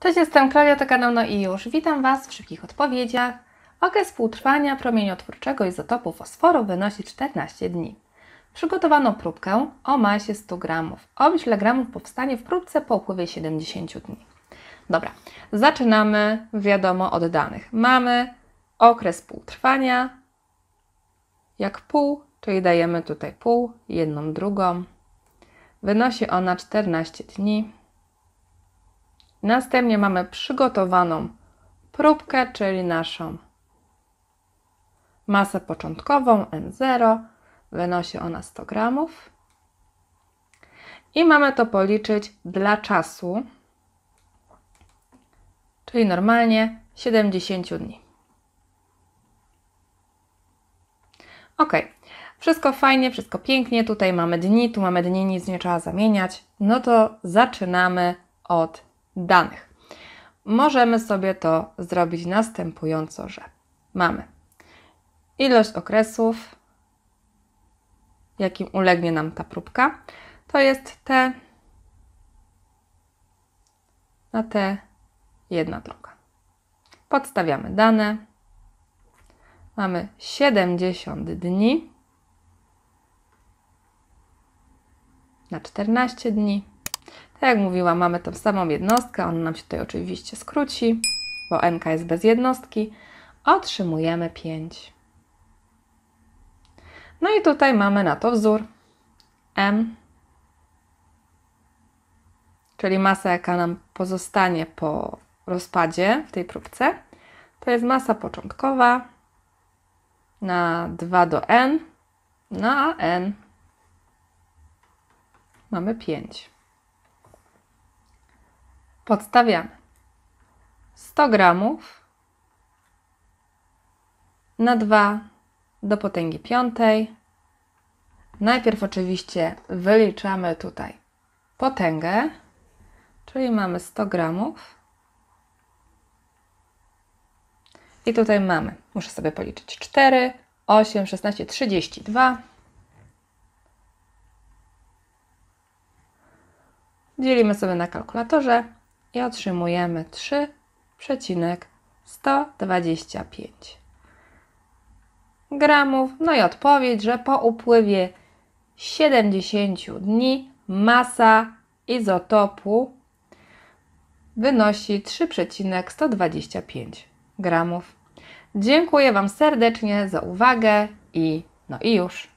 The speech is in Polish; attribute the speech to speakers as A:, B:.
A: Cześć, jestem Klaudia, to kanał i Już. Witam Was w szybkich odpowiedziach. Okres półtrwania promieniotwórczego izotopu fosforu wynosi 14 dni. Przygotowano próbkę o masie 100 g. Obźle gramów powstanie w próbce po upływie 70 dni. Dobra, zaczynamy wiadomo od danych. Mamy okres półtrwania, jak pół, czyli dajemy tutaj pół, jedną drugą. Wynosi ona 14 dni. Następnie mamy przygotowaną próbkę, czyli naszą masę początkową M0, wynosi ona 100 gramów. I mamy to policzyć dla czasu, czyli normalnie 70 dni. Ok, wszystko fajnie, wszystko pięknie. Tutaj mamy dni, tu mamy dni, nic nie trzeba zamieniać. No to zaczynamy od danych. Możemy sobie to zrobić następująco, że mamy ilość okresów, jakim ulegnie nam ta próbka, to jest T na T jedna druga. Podstawiamy dane. Mamy 70 dni na 14 dni tak jak mówiłam, mamy tą samą jednostkę, ona nam się tutaj oczywiście skróci, bo n jest bez jednostki. Otrzymujemy 5. No i tutaj mamy na to wzór m, czyli masa, jaka nam pozostanie po rozpadzie w tej próbce, to jest masa początkowa na 2 do n, na n mamy 5. Podstawiamy 100 gramów na 2 do potęgi piątej. Najpierw oczywiście wyliczamy tutaj potęgę, czyli mamy 100 gramów. I tutaj mamy, muszę sobie policzyć, 4, 8, 16, 32. Dzielimy sobie na kalkulatorze i otrzymujemy 3,125 gramów. No i odpowiedź, że po upływie 70 dni masa izotopu wynosi 3,125 gramów. Dziękuję Wam serdecznie za uwagę i no i już.